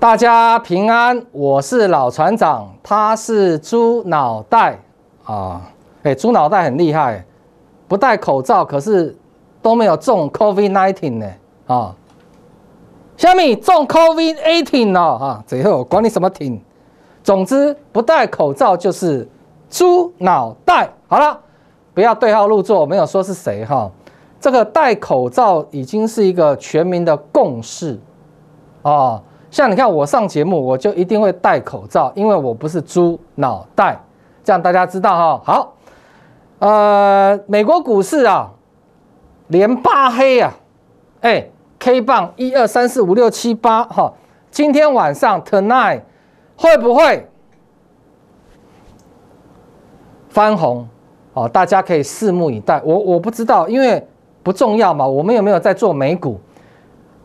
大家平安，我是老船长，他是猪脑袋啊！哎，猪脑袋很厉害，不戴口罩，可是都没有中 COVID-19 呢啊！小米中 c o v i d 1 n 了啊！最后管你什么挺，总之不戴口罩就是猪脑袋。好了，不要对号入座，没有说是谁哈。这个戴口罩已经是一个全民的共识啊。像你看我上节目，我就一定会戴口罩，因为我不是猪脑袋。这样大家知道哈。好，呃，美国股市啊，连八黑啊，哎，K 棒一二三四五六七八哈。今天晚上 Tonight 会不会翻红？哦，大家可以拭目以待。我我不知道，因为不重要嘛。我们有没有在做美股？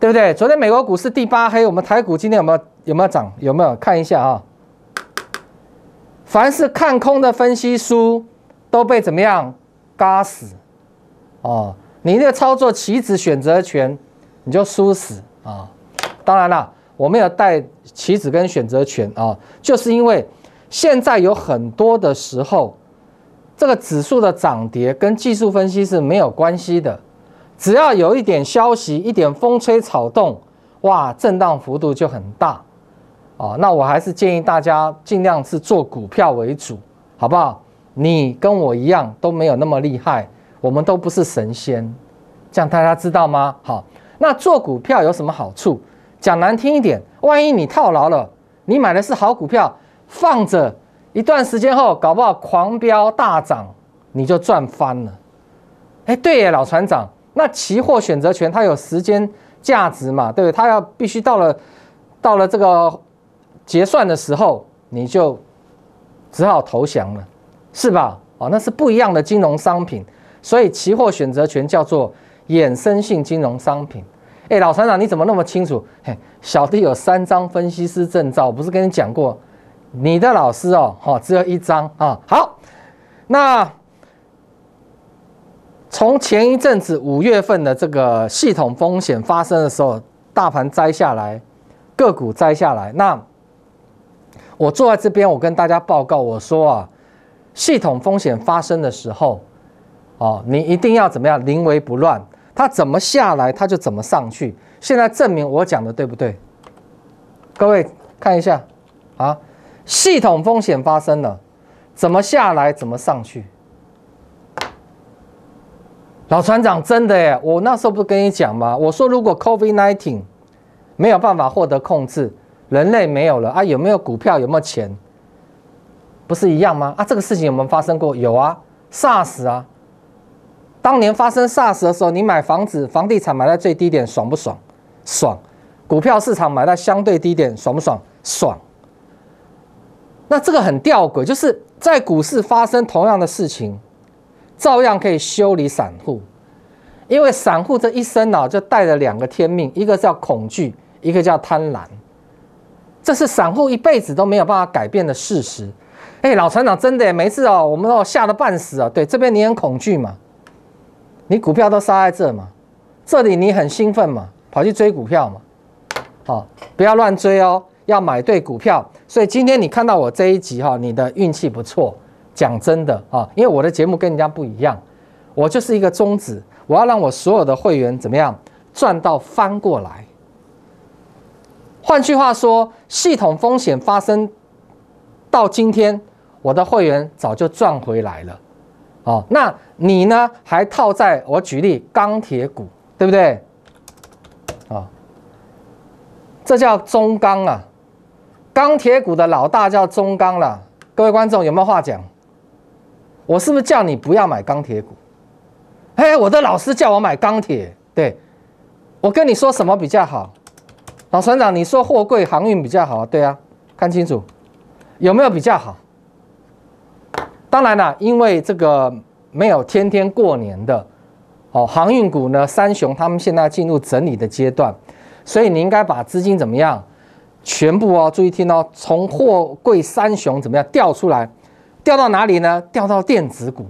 对不对？昨天美国股市第八黑，我们台股今天有没有有没有涨？有没有看一下啊？凡是看空的分析书都被怎么样？嘎死哦！你那个操作棋子选择权，你就输死啊！当然了，我没有带棋子跟选择权啊，就是因为现在有很多的时候，这个指数的涨跌跟技术分析是没有关系的。只要有一点消息，一点风吹草动，哇，震荡幅度就很大，哦，那我还是建议大家尽量是做股票为主，好不好？你跟我一样都没有那么厉害，我们都不是神仙，这样大家知道吗？好，那做股票有什么好处？讲难听一点，万一你套牢了，你买的是好股票，放着一段时间后，搞不好狂飙大涨，你就赚翻了。哎，对耶，老船长。那期货选择权它有时间价值嘛，对不对？它要必须到了，到了这个结算的时候，你就只好投降了，是吧？哦，那是不一样的金融商品，所以期货选择权叫做衍生性金融商品。哎，老船长你怎么那么清楚？嘿，小弟有三张分析师证照，不是跟你讲过？你的老师哦，哈，只有一张啊。好，那。从前一阵子五月份的这个系统风险发生的时候，大盘摘下来，个股摘下来。那我坐在这边，我跟大家报告，我说啊，系统风险发生的时候，哦，你一定要怎么样临危不乱。它怎么下来，它就怎么上去。现在证明我讲的对不对？各位看一下啊，系统风险发生了，怎么下来，怎么上去？老船长真的耶！我那时候不是跟你讲吗？我说如果 COVID-19 没有办法获得控制，人类没有了啊？有没有股票？有没有钱？不是一样吗？啊，这个事情有没有发生过？有啊，SARS 啊！当年发生 SARS 的时候，你买房子、房地产买在最低点，爽不爽？爽。股票市场买在相对低点，爽不爽？爽。那这个很吊诡，就是在股市发生同样的事情。照样可以修理散户，因为散户这一生呐，就带着两个天命，一个叫恐惧，一个叫贪婪，这是散户一辈子都没有办法改变的事实。哎，老船长，真的没事哦，我们都吓得半死啊。对，这边你很恐惧嘛，你股票都杀在这嘛，这里你很兴奋嘛，跑去追股票嘛。好，不要乱追哦，要买对股票。所以今天你看到我这一集哈，你的运气不错。讲真的啊，因为我的节目跟人家不一样，我就是一个宗旨，我要让我所有的会员怎么样赚到翻过来。换句话说，系统风险发生到今天，我的会员早就赚回来了，哦，那你呢还套在我举例钢铁股，对不对？啊，这叫中钢啊，钢铁股的老大叫中钢了。各位观众有没有话讲？我是不是叫你不要买钢铁股？嘿，我的老师叫我买钢铁。对，我跟你说什么比较好？老船长，你说货柜航运比较好？对啊，看清楚，有没有比较好？当然啦，因为这个没有天天过年的哦，航运股呢，三雄他们现在进入整理的阶段，所以你应该把资金怎么样，全部哦，注意听哦，从货柜三雄怎么样调出来。掉到哪里呢？掉到电子股，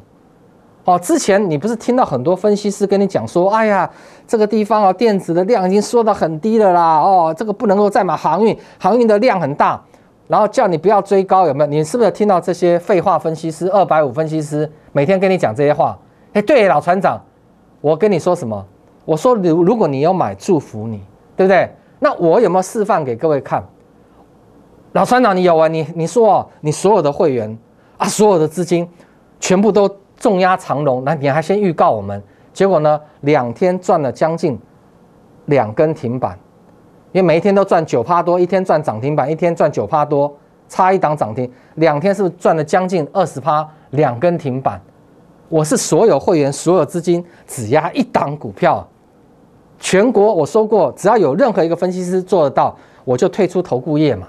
哦，之前你不是听到很多分析师跟你讲说，哎呀，这个地方啊，电子的量已经缩到很低了啦，哦，这个不能够再买航运，航运的量很大，然后叫你不要追高，有没有？你是不是听到这些废话？分析师，二百五分析师每天跟你讲这些话，哎，对，老船长，我跟你说什么？我说如如果你要买，祝福你，对不对？那我有没有示范给各位看？老船长，你有啊？你你说哦，你所有的会员。把所有的资金全部都重压长龙，那你还先预告我们，结果呢？两天赚了将近两根停板，因为每一天都赚九趴多，一天赚涨停板，一天赚九趴多，差一档涨停，两天是不是赚了将近二十趴，两根停板？我是所有会员所有资金只压一档股票，全国我说过，只要有任何一个分析师做得到，我就退出投顾业嘛，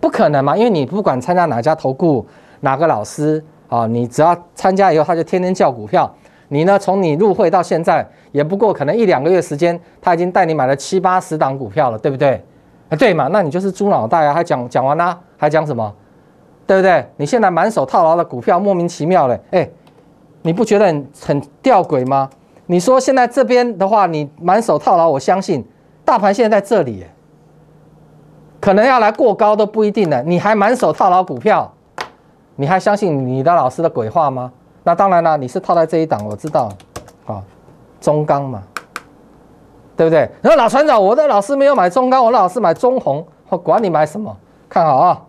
不可能嘛？因为你不管参加哪家投顾。哪个老师啊？你只要参加以后，他就天天叫股票。你呢，从你入会到现在，也不过可能一两个月时间，他已经带你买了七八十档股票了，对不对？啊，对嘛？那你就是猪脑袋啊！还讲讲完啦？还讲什么？对不对？你现在满手套牢的股票，莫名其妙嘞，哎，你不觉得很很吊诡吗？你说现在这边的话，你满手套牢，我相信大盘现在在这里，可能要来过高都不一定呢。你还满手套牢股票？你还相信你的老师的鬼话吗？那当然了，你是套在这一档，我知道，啊，中钢嘛，对不对？后老船长，我的老师没有买中钢，我的老师买中红，我管你买什么，看好啊！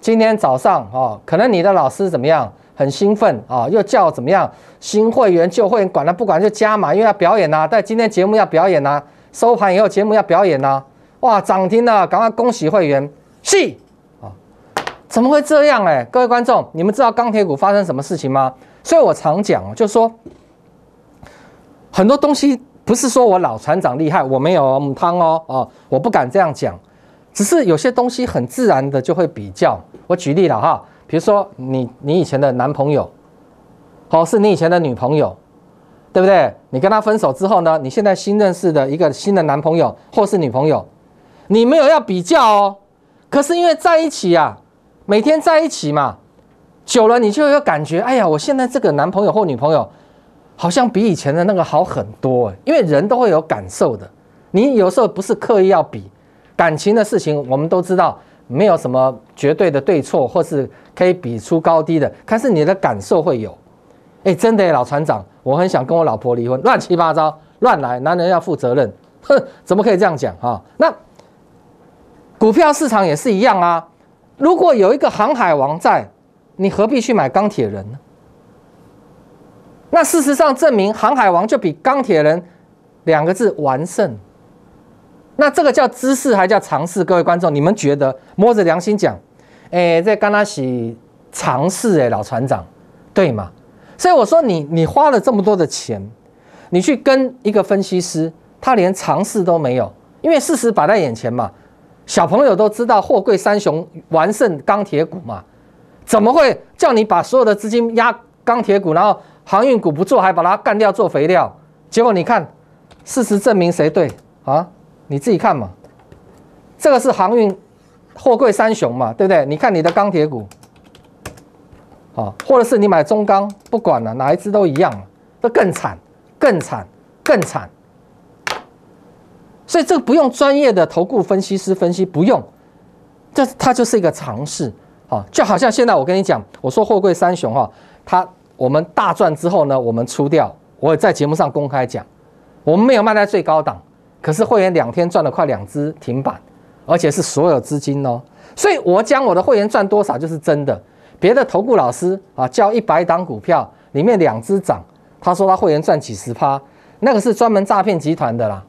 今天早上啊，可能你的老师怎么样，很兴奋啊，又叫怎么样？新会员、旧会员，管他不管就加嘛，因为要表演呐，但今天节目要表演呐，收盘以后节目要表演呐，哇，涨停了，赶快恭喜会员，是。怎么会这样哎？各位观众，你们知道钢铁股发生什么事情吗？所以我常讲就就说很多东西不是说我老船长厉害，我没有母汤哦，哦，我不敢这样讲，只是有些东西很自然的就会比较。我举例了哈，比如说你你以前的男朋友，哦，是你以前的女朋友，对不对？你跟他分手之后呢，你现在新认识的一个新的男朋友或是女朋友，你没有要比较哦，可是因为在一起啊。每天在一起嘛，久了你就有感觉，哎呀，我现在这个男朋友或女朋友，好像比以前的那个好很多因为人都会有感受的，你有时候不是刻意要比，感情的事情我们都知道没有什么绝对的对错，或是可以比出高低的，但是你的感受会有。哎，真的，老船长，我很想跟我老婆离婚，乱七八糟，乱来，男人要负责任，哼，怎么可以这样讲啊？那股票市场也是一样啊。如果有一个航海王在，你何必去买钢铁人呢？那事实上证明航海王就比钢铁人两个字完胜。那这个叫知识还叫尝试？各位观众，你们觉得摸着良心讲，哎，这干拉西尝试哎，老船长，对吗？所以我说你你花了这么多的钱，你去跟一个分析师，他连尝试都没有，因为事实摆在眼前嘛。小朋友都知道货柜三雄完胜钢铁股嘛，怎么会叫你把所有的资金压钢铁股，然后航运股不做，还把它干掉做肥料？结果你看，事实证明谁对啊？你自己看嘛，这个是航运货柜三雄嘛，对不对？你看你的钢铁股，啊，或者是你买中钢，不管了，哪一支都一样，都更惨，更惨，更惨。所以这个不用专业的投顾分析师分析，不用，这它就是一个尝试啊，就好像现在我跟你讲，我说货柜三雄哈，它我们大赚之后呢，我们出掉，我也在节目上公开讲，我们没有卖在最高档，可是会员两天赚了快两支停板，而且是所有资金哦，所以我讲我的会员赚多少就是真的，别的投顾老师啊，交一百档股票里面两只涨，他说他会员赚几十趴，那个是专门诈骗集团的啦。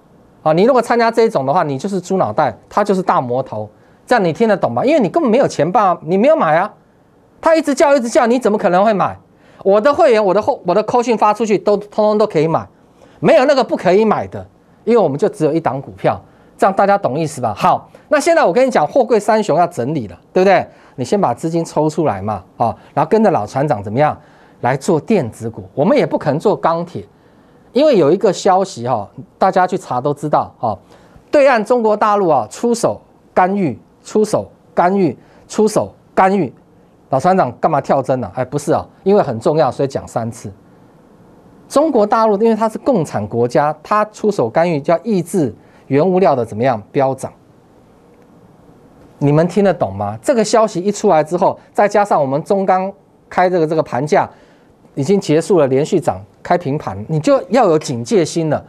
啊，你如果参加这一种的话，你就是猪脑袋，他就是大魔头。这样你听得懂吗？因为你根本没有钱吧，你没有买啊。他一直叫，一直叫，你怎么可能会买？我的会员，我的后，我的扣讯发出去都通通都可以买，没有那个不可以买的。因为我们就只有一档股票，这样大家懂意思吧？好，那现在我跟你讲，货柜三雄要整理了，对不对？你先把资金抽出来嘛，啊，然后跟着老船长怎么样来做电子股？我们也不可能做钢铁。因为有一个消息哈，大家去查都知道哈，对岸中国大陆啊出手干预，出手干预，出手干预，老船长干嘛跳针呢？哎，不是啊，因为很重要，所以讲三次。中国大陆因为它是共产国家，它出手干预叫抑制原物料的怎么样飙涨？你们听得懂吗？这个消息一出来之后，再加上我们中钢开这个这个盘价已经结束了连续涨。开平盘，你就要有警戒心了。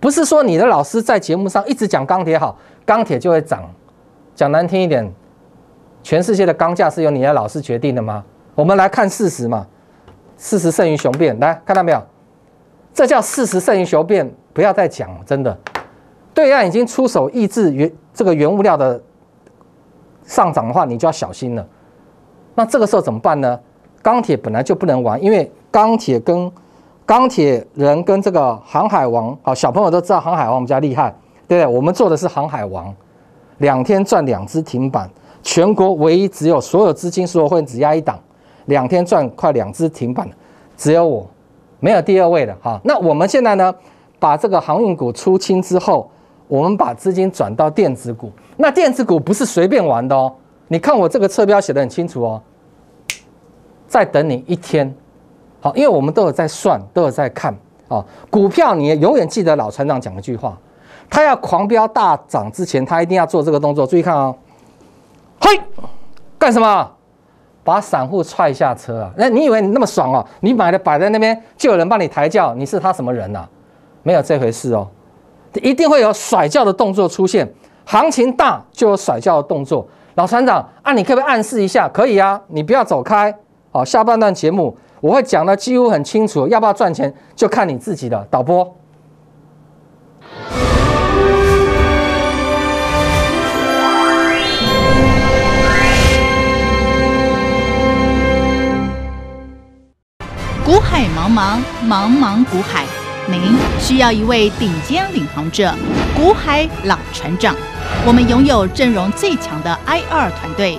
不是说你的老师在节目上一直讲钢铁好，钢铁就会涨。讲难听一点，全世界的钢价是由你的老师决定的吗？我们来看事实嘛，事实胜于雄辩。来，看到没有？这叫事实胜于雄辩。不要再讲了，真的。对岸已经出手抑制原这个原物料的上涨的话，你就要小心了。那这个时候怎么办呢？钢铁本来就不能玩，因为钢铁跟钢铁人跟这个航海王，好，小朋友都知道航海王我们家厉害，对不对？我们做的是航海王，两天赚两只停板，全国唯一只有所有资金所有会只压一档，两天赚快两只停板只有我，没有第二位的哈。那我们现在呢，把这个航运股出清之后，我们把资金转到电子股。那电子股不是随便玩的哦，你看我这个侧标写得很清楚哦。再等你一天。好，因为我们都有在算，都有在看啊。股票，你永远记得老船长讲的句话：，他要狂飙大涨之前，他一定要做这个动作。注意看啊，嘿，干什么？把散户踹下车啊！那你以为你那么爽哦？你买的摆在那边，就有人帮你抬轿？你是他什么人呐？没有这回事哦。一定会有甩轿的动作出现，行情大就有甩轿的动作。老船长啊，你可不可以暗示一下？可以啊，你不要走开好，下半段节目。我会讲的几乎很清楚，要不要赚钱就看你自己的。导播，古海茫茫，茫茫古海，您需要一位顶尖领航者，古海老船长。我们拥有阵容最强的 I 二团队。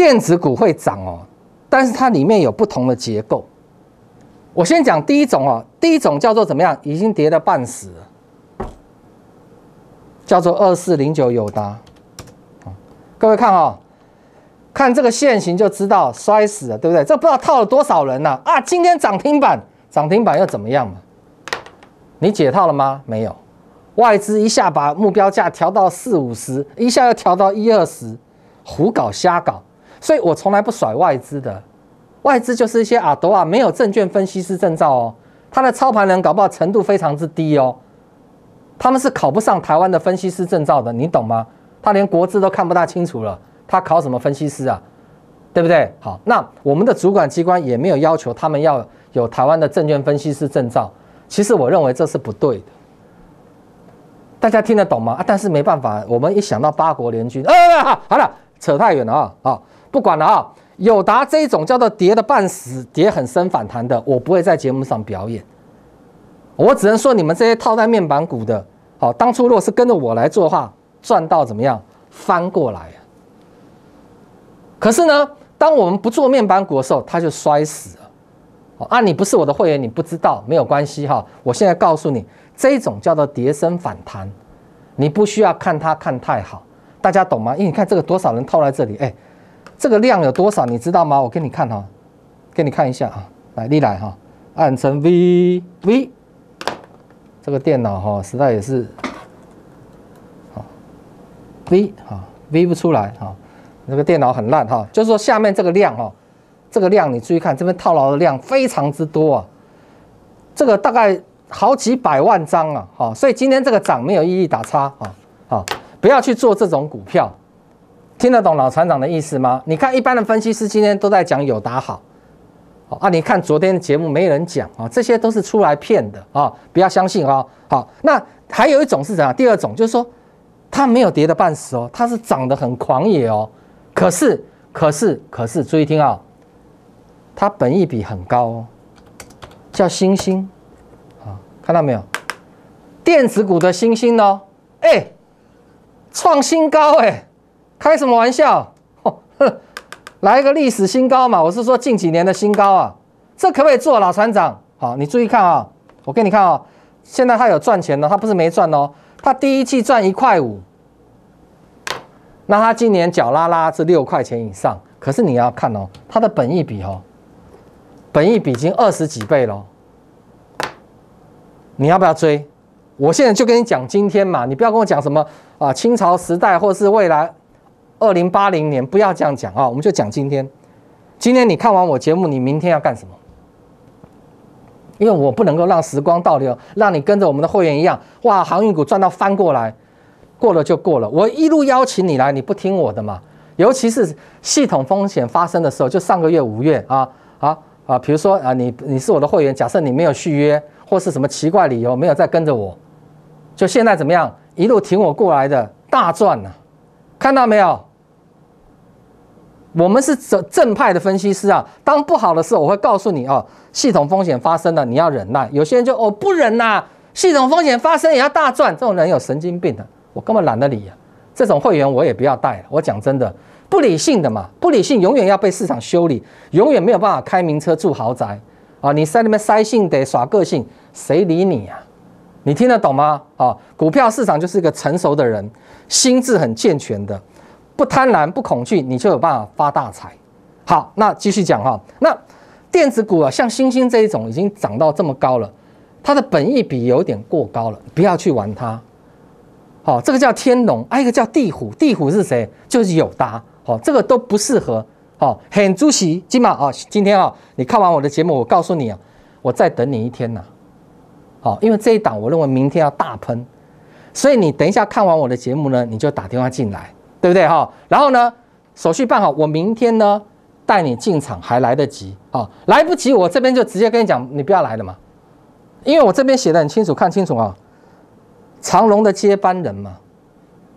电子股会涨哦，但是它里面有不同的结构。我先讲第一种哦，第一种叫做怎么样？已经跌的半死，了，叫做二四零九有达。各位看哦，看这个线型就知道摔死了，对不对？这不知道套了多少人呢？啊，今天涨停板，涨停板又怎么样嘛？你解套了吗？没有，外资一下把目标价调到四五十，一下又调到一二十，胡搞瞎搞。所以我从来不甩外资的，外资就是一些阿德啊，没有证券分析师证照哦，他的操盘人搞不好程度非常之低哦，他们是考不上台湾的分析师证照的，你懂吗？他连国资都看不大清楚了，他考什么分析师啊？对不对？好，那我们的主管机关也没有要求他们要有台湾的证券分析师证照，其实我认为这是不对的，大家听得懂吗？啊，但是没办法，我们一想到八国联军，啊，好了，扯太远了啊，啊。不管了啊！有达这种叫做跌的半死、跌很深反弹的，我不会在节目上表演。我只能说，你们这些套在面板股的，好，当初如果是跟着我来做的话，赚到怎么样翻过来？可是呢，当我们不做面板股的时候，它就摔死了。哦，你不是我的会员，你不知道，没有关系哈。我现在告诉你，这种叫做跌深反弹，你不需要看它看太好，大家懂吗？因为你看这个多少人套在这里，哎。这个量有多少，你知道吗？我给你看哈，给你看一下啊，来，你来哈，按成 V V，这个电脑哈，实在也是，好，V 哈，V 不出来哈，那个电脑很烂哈。就是说下面这个量哈，这个量你注意看，这边套牢的量非常之多啊，这个大概好几百万张啊，哈，所以今天这个涨没有意义，打叉啊，好，不要去做这种股票。听得懂老船长的意思吗？你看一般的分析师今天都在讲有打好，啊，你看昨天的节目没人讲啊，这些都是出来骗的啊，不要相信啊。好，那还有一种是怎样？第二种就是说，它没有跌的半死哦，它是涨得很狂野哦。可是，可是，可是，注意听啊，它本意比很高哦，叫星星啊，看到没有？电子股的星星哦，哎，创新高哎。开什么玩笑？来一个历史新高嘛！我是说近几年的新高啊，这可不可以做老船长？好，你注意看啊，我给你看啊。现在他有赚钱了，他不是没赚哦。他第一季赚一块五，那他今年脚拉拉是六块钱以上。可是你要看哦，他的本益比哦，本益比已经二十几倍了。你要不要追？我现在就跟你讲今天嘛，你不要跟我讲什么啊，清朝时代或是未来。二零八零年不要这样讲啊，我们就讲今天。今天你看完我节目，你明天要干什么？因为我不能够让时光倒流，让你跟着我们的会员一样，哇，航运股赚到翻过来，过了就过了。我一路邀请你来，你不听我的嘛？尤其是系统风险发生的时候，就上个月五月啊，啊啊，比如说啊，你你是我的会员，假设你没有续约，或是什么奇怪理由没有再跟着我，就现在怎么样，一路挺我过来的大赚呐，看到没有？我们是正正派的分析师啊，当不好的时候，我会告诉你哦，系统风险发生了，你要忍耐。有些人就哦不忍呐，系统风险发生也要大赚，这种人有神经病的，我根本懒得理啊，这种会员我也不要带了。我讲真的，不理性的嘛，不理性永远要被市场修理，永远没有办法开名车住豪宅啊！你在那边塞性得耍个性，谁理你呀？你听得懂吗？啊，股票市场就是一个成熟的人，心智很健全的。不贪婪，不恐惧，你就有办法发大财。好，那继续讲哈。那电子股啊，像星星这一种已经涨到这么高了，它的本益比有点过高了，不要去玩它。好，这个叫天龙，还有一个叫地虎。地虎是谁？就是友达。好，这个都不适合。好，很主席今晚啊，今天啊，你看完我的节目，我告诉你啊，我再等你一天呐。好，因为这一档我认为明天要大喷，所以你等一下看完我的节目呢，你就打电话进来。对不对哈？然后呢，手续办好，我明天呢带你进场还来得及啊，来不及我这边就直接跟你讲，你不要来了嘛，因为我这边写的很清楚，看清楚啊，长隆的接班人嘛，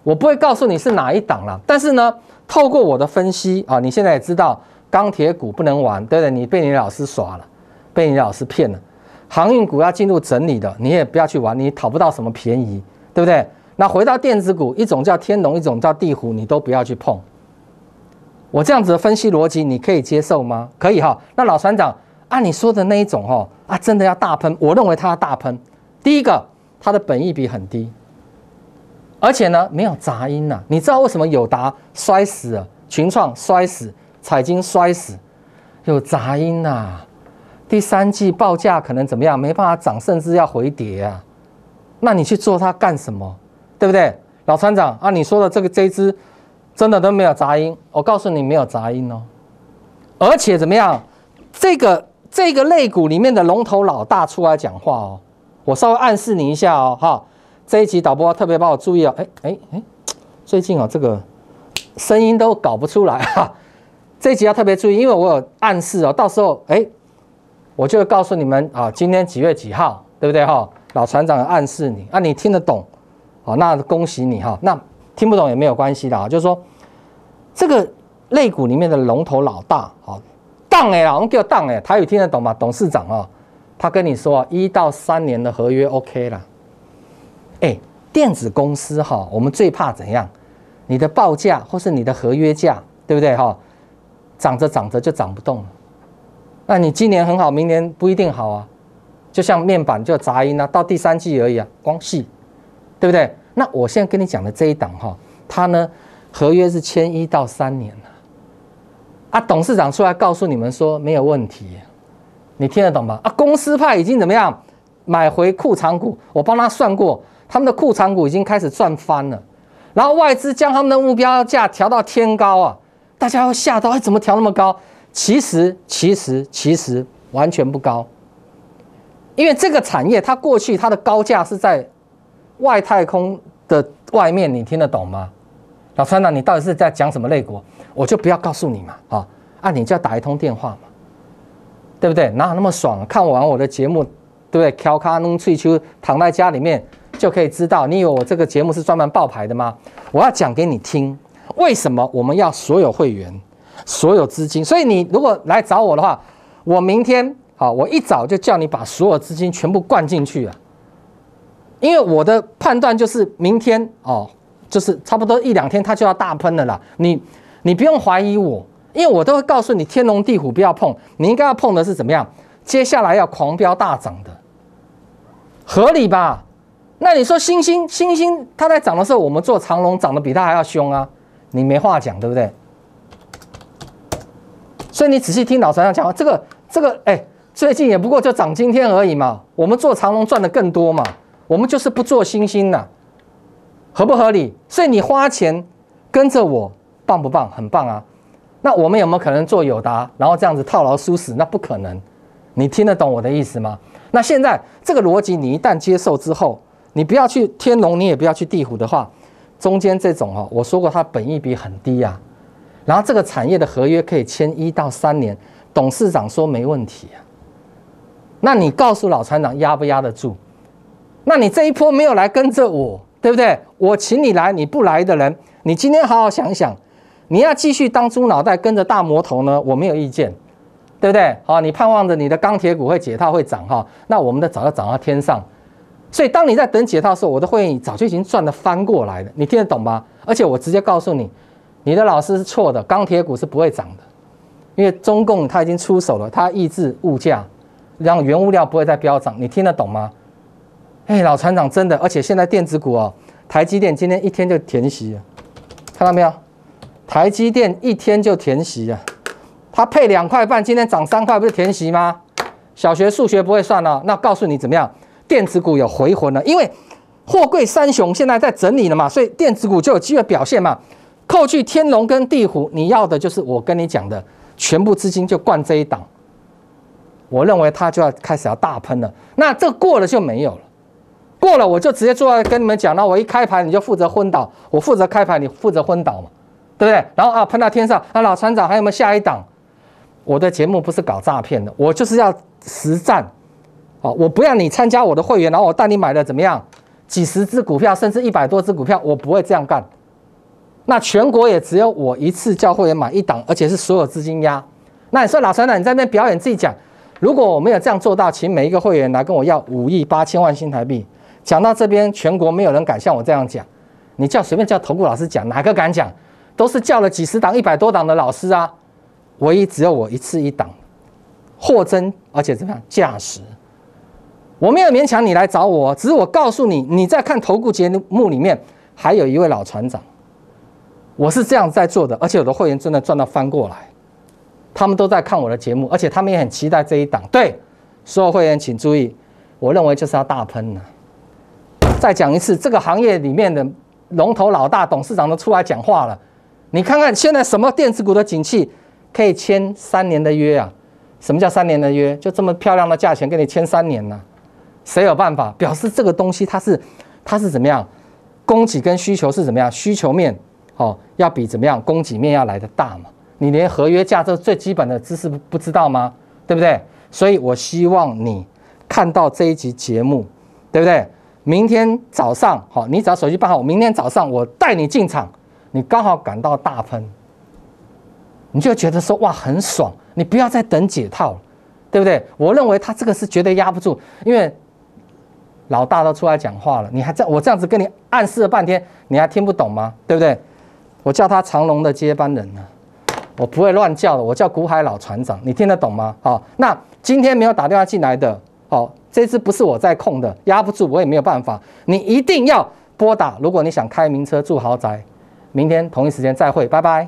我不会告诉你是哪一档了。但是呢，透过我的分析啊，你现在也知道钢铁股不能玩，对不对？你被你老师耍了，被你老师骗了。航运股要进入整理的，你也不要去玩，你讨不到什么便宜，对不对？那回到电子股，一种叫天龙，一种叫地虎，你都不要去碰。我这样子的分析逻辑，你可以接受吗？可以哈。那老船长，按你说的那一种哈啊，真的要大喷。我认为它要大喷。第一个，它的本益比很低，而且呢没有杂音呐。你知道为什么友达摔死，群创摔死，彩晶摔死，有杂音呐？第三季报价可能怎么样？没办法涨，甚至要回跌啊。那你去做它干什么？对不对，老船长啊？你说的这个这支，真的都没有杂音。我告诉你，没有杂音哦。而且怎么样？这个这个肋骨里面的龙头老大出来讲话哦。我稍微暗示你一下哦，哈。这一集导播特别帮我注意哦。哎哎哎，最近哦，这个声音都搞不出来哈。这一集要特别注意，因为我有暗示哦。到时候哎，我就告诉你们啊，今天几月几号，对不对哈？老船长暗示你啊，你听得懂。好，那恭喜你哈。那听不懂也没有关系的啊，就是说这个类股里面的龙头老大啊，当哎，我们叫当哎，台语听得懂吗？董事长啊，他跟你说一到三年的合约 OK 了。哎，电子公司哈，我们最怕怎样？你的报价或是你的合约价，对不对哈？涨着涨着就涨不动了。那你今年很好，明年不一定好啊。就像面板就杂音啊，到第三季而已啊，光系。对不对？那我现在跟你讲的这一档哈，它呢合约是签一到三年了，啊，董事长出来告诉你们说没有问题，你听得懂吗？啊，公司派已经怎么样买回库藏股？我帮他算过，他们的库藏股已经开始赚翻了。然后外资将他们的目标价调到天高啊，大家要吓到，哎，怎么调那么高？其实其实其实完全不高，因为这个产业它过去它的高价是在。外太空的外面，你听得懂吗？老川呐，你到底是在讲什么内国我就不要告诉你嘛，啊啊，你就要打一通电话嘛，对不对？哪有那么爽？看完我的节目，对不对？敲卡弄翠秋，躺在家里面就可以知道。你以为我这个节目是专门爆牌的吗？我要讲给你听，为什么我们要所有会员、所有资金？所以你如果来找我的话，我明天啊，我一早就叫你把所有资金全部灌进去啊！因为我的判断就是明天哦，就是差不多一两天，它就要大喷了啦。你，你不用怀疑我，因为我都会告诉你，天龙地虎不要碰，你应该要碰的是怎么样？接下来要狂飙大涨的，合理吧？那你说星星星星它在涨的时候，我们做长龙涨得比它还要凶啊，你没话讲对不对？所以你仔细听老三讲啊，这个这个哎，最近也不过就涨今天而已嘛，我们做长龙赚的更多嘛。我们就是不做星星了，合不合理？所以你花钱跟着我，棒不棒？很棒啊！那我们有没有可能做友达，然后这样子套牢殊死？那不可能。你听得懂我的意思吗？那现在这个逻辑，你一旦接受之后，你不要去天龙，你也不要去地虎的话，中间这种哦，我说过它本意比很低呀，然后这个产业的合约可以签一到三年，董事长说没问题啊。那你告诉老船长压不压得住？那你这一波没有来跟着我，对不对？我请你来你不来的人，你今天好好想想，你要继续当猪脑袋跟着大魔头呢？我没有意见，对不对？好，你盼望着你的钢铁股会解套会涨哈，那我们的早就涨到天上。所以当你在等解套的时，候，我的会议早就已经赚的翻过来了，你听得懂吗？而且我直接告诉你，你的老师是错的，钢铁股是不会涨的，因为中共他已经出手了，他抑制物价，让原物料不会再飙涨，你听得懂吗？哎，老船长真的，而且现在电子股哦，台积电今天一天就填息，看到没有？台积电一天就填息啊，它配两块半，今天涨三块，不是填息吗？小学数学不会算了，那告诉你怎么样？电子股有回魂了，因为货柜三雄现在在整理了嘛，所以电子股就有机会表现嘛。扣去天龙跟地虎，你要的就是我跟你讲的，全部资金就灌这一档，我认为它就要开始要大喷了，那这过了就没有了。过了我就直接坐在跟你们讲了，我一开盘你就负责昏倒，我负责开盘，你负责昏倒嘛，对不对？然后啊喷到天上，那老船长还有没有下一档？我的节目不是搞诈骗的，我就是要实战，好，我不要你参加我的会员，然后我带你买了怎么样？几十只股票，甚至一百多只股票，我不会这样干。那全国也只有我一次叫会员买一档，而且是所有资金压。那你说老船长你在那表演自己讲，如果我没有这样做到，请每一个会员来跟我要五亿八千万新台币。讲到这边，全国没有人敢像我这样讲。你叫随便叫投顾老师讲，哪个敢讲？都是叫了几十档、一百多档的老师啊。唯一只有我一次一档，货真而且怎么样价实。我没有勉强你来找我，只是我告诉你，你在看投顾节目里面还有一位老船长。我是这样在做的，而且我的会员真的赚到翻过来，他们都在看我的节目，而且他们也很期待这一档。对所有会员请注意，我认为就是要大喷了。再讲一次，这个行业里面的龙头老大董事长都出来讲话了。你看看现在什么电子股的景气，可以签三年的约啊？什么叫三年的约？就这么漂亮的价钱给你签三年呢？谁有办法表示这个东西它是它是怎么样？供给跟需求是怎么样？需求面哦，要比怎么样供给面要来的大嘛？你连合约价这最基本的知识不知道吗？对不对？所以我希望你看到这一集节目，对不对？明天早上好，你只要手续办好，明天早上我带你进场，你刚好赶到大喷，你就觉得说哇很爽，你不要再等解套了，对不对？我认为他这个是绝对压不住，因为老大都出来讲话了，你还在我这样子跟你暗示了半天，你还听不懂吗？对不对？我叫他长隆的接班人呢，我不会乱叫的，我叫古海老船长，你听得懂吗？好，那今天没有打电话进来的，好。这次不是我在控的，压不住，我也没有办法。你一定要拨打。如果你想开名车住豪宅，明天同一时间再会，拜拜。